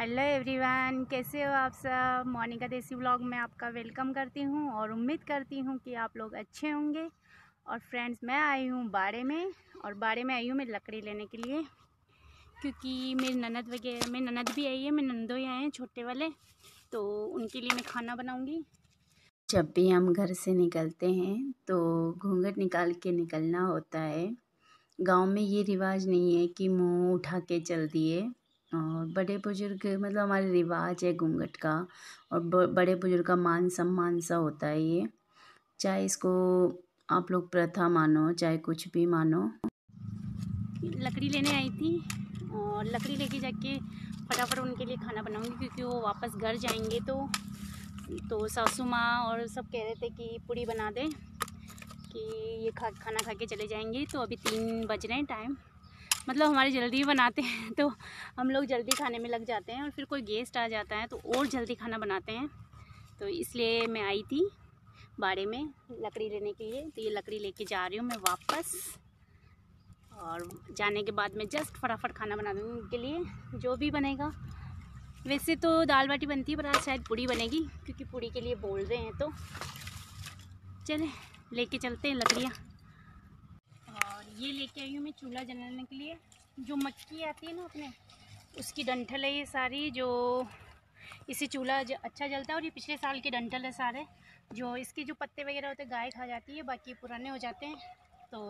hello everyone कैसे हो आप सब मोनिका देसी ब्लॉग में आपका वेलकम करती हूँ और उम्मीद करती हूँ कि आप लोग अच्छे होंगे और फ्रेंड्स मैं आई हूँ बाड़े में और बाड़े में आई हूँ मैं लकड़ी लेने के लिए क्योंकि मेरी ननद वगैरह मेरी ननद भी आई है मेरे नंदो ही आए हैं छोटे वाले तो उनके लिए मैं खाना बनाऊँगी जब भी हम घर से निकलते हैं तो घूंघट निकाल के निकलना होता है गांव में ये रिवाज नहीं है कि मुंह उठा के चल दिए और बड़े बुजुर्ग मतलब हमारे रिवाज है घूंघट का और बड़े बुजुर्ग का मान सम्मान सा होता है ये चाहे इसको आप लोग प्रथा मानो चाहे कुछ भी मानो लकड़ी लेने आई थी और लकड़ी लेके जाके फटाफट उनके लिए खाना बनाऊंगी क्योंकि वो वापस घर जाएंगे तो तो सासू माँ और सब कह रहे थे कि पूड़ी बना दे कि ये खा खाना खा के चले जाएंगे तो अभी तीन बज रहे हैं टाइम मतलब हमारे जल्दी बनाते हैं तो हम लोग जल्दी खाने में लग जाते हैं और फिर कोई गेस्ट आ जाता है तो और जल्दी खाना बनाते हैं तो इसलिए मैं आई थी बाड़े में लकड़ी लेने के लिए तो ये लकड़ी लेके जा रही हूँ मैं वापस और जाने के बाद मैं जस्ट फटाफट खाना बना दूँगी उनके लिए जो भी बनेगा वैसे तो दाल बाटी बनती है पर आज शायद पूड़ी बनेगी क्योंकि पूड़ी के लिए बोल रहे हैं तो चले लेके चलते हैं लकड़ियाँ ये लेके आई हूँ मैं चूल्हा जलाने के लिए जो मक्की आती है ना अपने उसकी डंठल है ये सारी जो इसे चूल्हा अच्छा जलता है और ये पिछले साल के डंठल है सारे जो इसके जो पत्ते वगैरह होते हैं गाय खा जाती है बाकी पुराने हो जाते हैं तो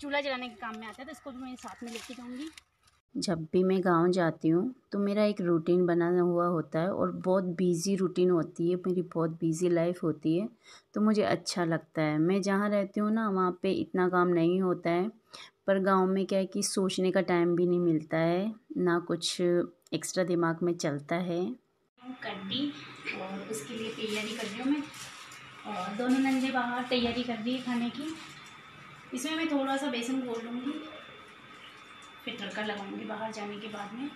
चूल्हा जलाने के काम में आता है तो इसको भी मैं साथ में लेके जाऊँगी जब भी मैं गाँव जाती हूँ तो मेरा एक रूटीन बना हुआ होता है और बहुत बिज़ी रूटीन होती है मेरी बहुत बिज़ी लाइफ़ होती है तो मुझे अच्छा लगता है मैं जहाँ रहती हूँ ना वहाँ पे इतना काम नहीं होता है पर गाँव में क्या है कि सोचने का टाइम भी नहीं मिलता है ना कुछ एक्स्ट्रा दिमाग में चलता है कड्डी और उसके लिए तैयारी कर रही हूँ मैं और दोनों नंदे बाहर तैयारी कर रही है खाने की इसमें मैं थोड़ा सा बेसन घोल लूँगी फिर तड़का लगाऊंगी बाहर जाने के बाद में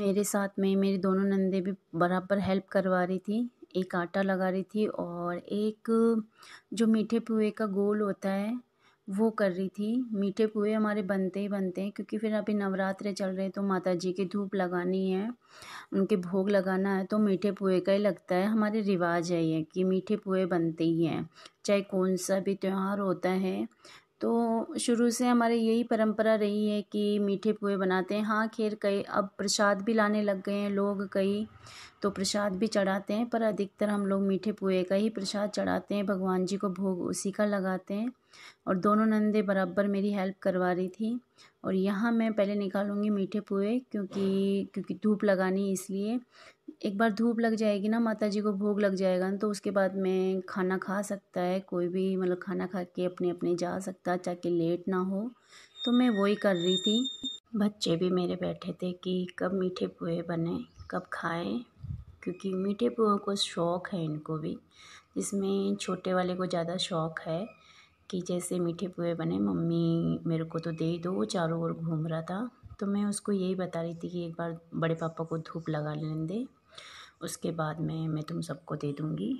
मेरे साथ में मेरी दोनों नंदे भी बराबर हेल्प करवा रही थी एक आटा लगा रही थी और एक जो मीठे पुए का गोल होता है वो कर रही थी मीठे पुए हमारे बनते ही बनते हैं क्योंकि फिर अभी नवरात्र चल रहे हैं तो माता जी की धूप लगानी है उनके भोग लगाना है तो मीठे पुए का ही लगता है हमारे रिवाज है ये कि मीठे पुए बनते ही हैं चाहे कौन सा भी त्यौहार होता है तो शुरू से हमारे यही परंपरा रही है कि मीठे पुए बनाते हैं हाँ खैर कई अब प्रसाद भी लाने लग गए हैं लोग कई तो प्रसाद भी चढ़ाते हैं पर अधिकतर हम लोग मीठे पुए का ही प्रसाद चढ़ाते हैं भगवान जी को भोग उसी का लगाते हैं और दोनों नंदे बराबर मेरी हेल्प करवा रही थी और यहाँ मैं पहले निकालूँगी मीठे पुए क्योंकि क्योंकि धूप लगानी इसलिए एक बार धूप लग जाएगी ना माता जी को भोग लग जाएगा ना तो उसके बाद में खाना खा सकता है कोई भी मतलब खाना खा के अपने अपने जा सकता है अच्छा ताकि लेट ना हो तो मैं वही कर रही थी बच्चे भी मेरे बैठे थे कि कब मीठे पोहे बने कब खाएं क्योंकि मीठे पोहे को शौक़ है इनको भी इसमें छोटे वाले को ज़्यादा शौक़ है कि जैसे मीठे पोहे बने मम्मी मेरे को तो दे दो चारों ओर घूम रहा था तो मैं उसको यही बता रही थी कि एक बार बड़े पापा को धूप लगा लेने दे उसके बाद में मैं तुम सबको दे दूँगी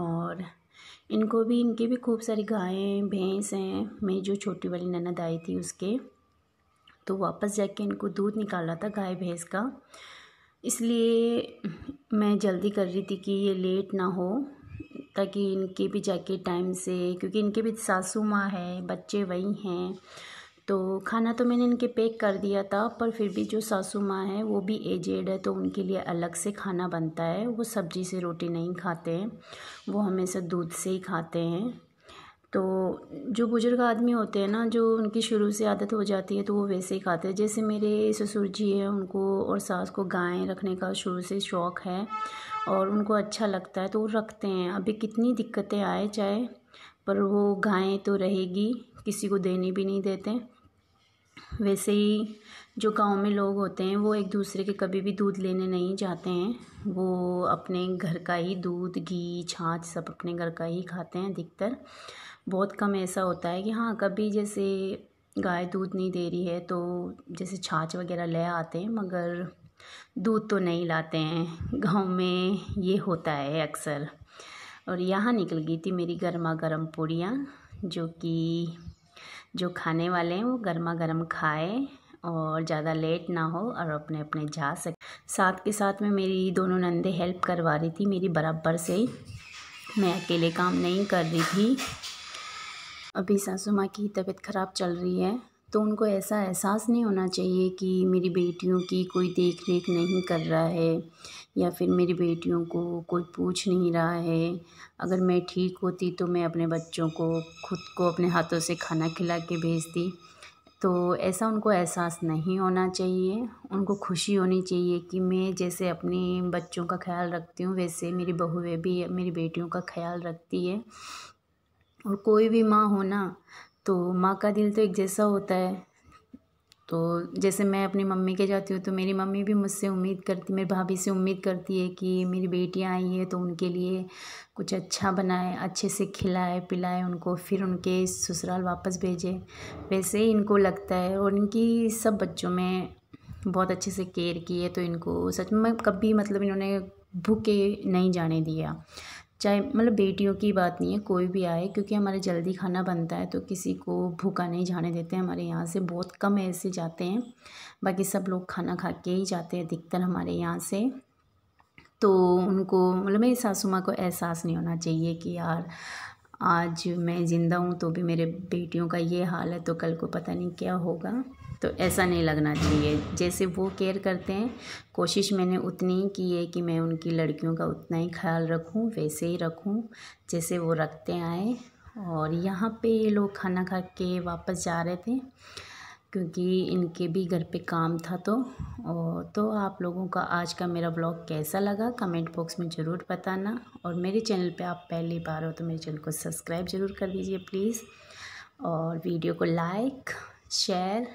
और इनको भी इनके भी खूब सारी गायें भैंस हैं मेरी जो छोटी वाली ननद आई थी उसके तो वापस जाके इनको दूध निकाला था गाय भैंस का इसलिए मैं जल्दी कर रही थी कि ये लेट ना हो ताकि इनके भी जाके टाइम से क्योंकि इनके भी सासू माँ है बच्चे वही हैं तो खाना तो मैंने इनके पैक कर दिया था पर फिर भी जो सासू माँ है वो भी एजेड है तो उनके लिए अलग से खाना बनता है वो सब्जी से रोटी नहीं खाते हैं वो हमेशा दूध से ही खाते हैं तो जो बुज़ुर्ग आदमी होते हैं ना जो उनकी शुरू से आदत हो जाती है तो वो वैसे ही खाते हैं जैसे मेरे ससुर जी हैं उनको और सास को गायें रखने का शुरू से शौक़ है और उनको अच्छा लगता है तो वो रखते हैं अभी कितनी दिक्कतें आए चाहे पर वो गायें तो रहेगी किसी को देने भी नहीं देते वैसे ही जो गाँव में लोग होते हैं वो एक दूसरे के कभी भी दूध लेने नहीं जाते हैं वो अपने घर का ही दूध घी छाछ सब अपने घर का ही खाते हैं अधिकतर बहुत कम ऐसा होता है कि हाँ कभी जैसे गाय दूध नहीं दे रही है तो जैसे छाछ वगैरह ले आते हैं मगर दूध तो नहीं लाते हैं गाँव में ये होता है अक्सर और यहाँ निकल गई थी मेरी गर्मा गर्म पूड़ियाँ जो कि जो खाने वाले हैं वो गर्मा गर्म खाए और ज़्यादा लेट ना हो और अपने अपने जा सके साथ के साथ में मेरी दोनों नंदे हेल्प करवा रही थी मेरी बराबर से मैं अकेले काम नहीं कर रही थी अभी सासू माँ की तबीयत ख़राब चल रही है तो उनको ऐसा एहसास नहीं होना चाहिए कि मेरी बेटियों की कोई देख रेख नहीं कर रहा है या फिर मेरी बेटियों को कोई पूछ नहीं रहा है अगर मैं ठीक होती तो मैं अपने बच्चों को खुद को अपने हाथों से खाना खिला के भेजती तो ऐसा उनको एहसास नहीं होना चाहिए उनको खुशी होनी चाहिए कि मैं जैसे अपने बच्चों का ख्याल रखती हूँ वैसे मेरी बहुएँ भी मेरी बेटियों का ख्याल रखती है और कोई भी माँ हो ना तो माँ का दिल तो एक जैसा होता है तो जैसे मैं अपनी मम्मी के जाती हूँ तो मेरी मम्मी भी मुझसे उम्मीद करती मेरी भाभी से उम्मीद करती है कि मेरी बेटियाँ आई है तो उनके लिए कुछ अच्छा बनाए अच्छे से खिलाए पिलाए उनको फिर उनके ससुराल वापस भेजे वैसे ही इनको लगता है और इनकी सब बच्चों में बहुत अच्छे से केयर की है तो इनको सच में कभी मतलब इन्होंने भूखे नहीं जाने दिया चाहे मतलब बेटियों की बात नहीं है कोई भी आए क्योंकि हमारे जल्दी खाना बनता है तो किसी को भूखा नहीं जाने देते हमारे यहाँ से बहुत कम ऐसे जाते हैं बाकी सब लोग खाना खा के ही जाते हैं अधिकतर हमारे यहाँ से तो उनको मतलब मेरी सासू माँ को एहसास नहीं होना चाहिए कि यार आज मैं ज़िंदा हूँ तो भी मेरे बेटियों का ये हाल है तो कल को पता नहीं क्या होगा तो ऐसा नहीं लगना चाहिए जैसे वो केयर करते हैं कोशिश मैंने उतनी ही की है कि मैं उनकी लड़कियों का उतना ही ख्याल रखूं वैसे ही रखूं जैसे वो रखते आए और यहाँ पे ये लोग खाना खा के वापस जा रहे थे क्योंकि इनके भी घर पे काम था तो और तो आप लोगों का आज का मेरा ब्लॉग कैसा लगा कमेंट बॉक्स में ज़रूर बताना और मेरे चैनल पे आप पहली बार हो तो मेरे चैनल को सब्सक्राइब ज़रूर कर दीजिए प्लीज़ और वीडियो को लाइक शेयर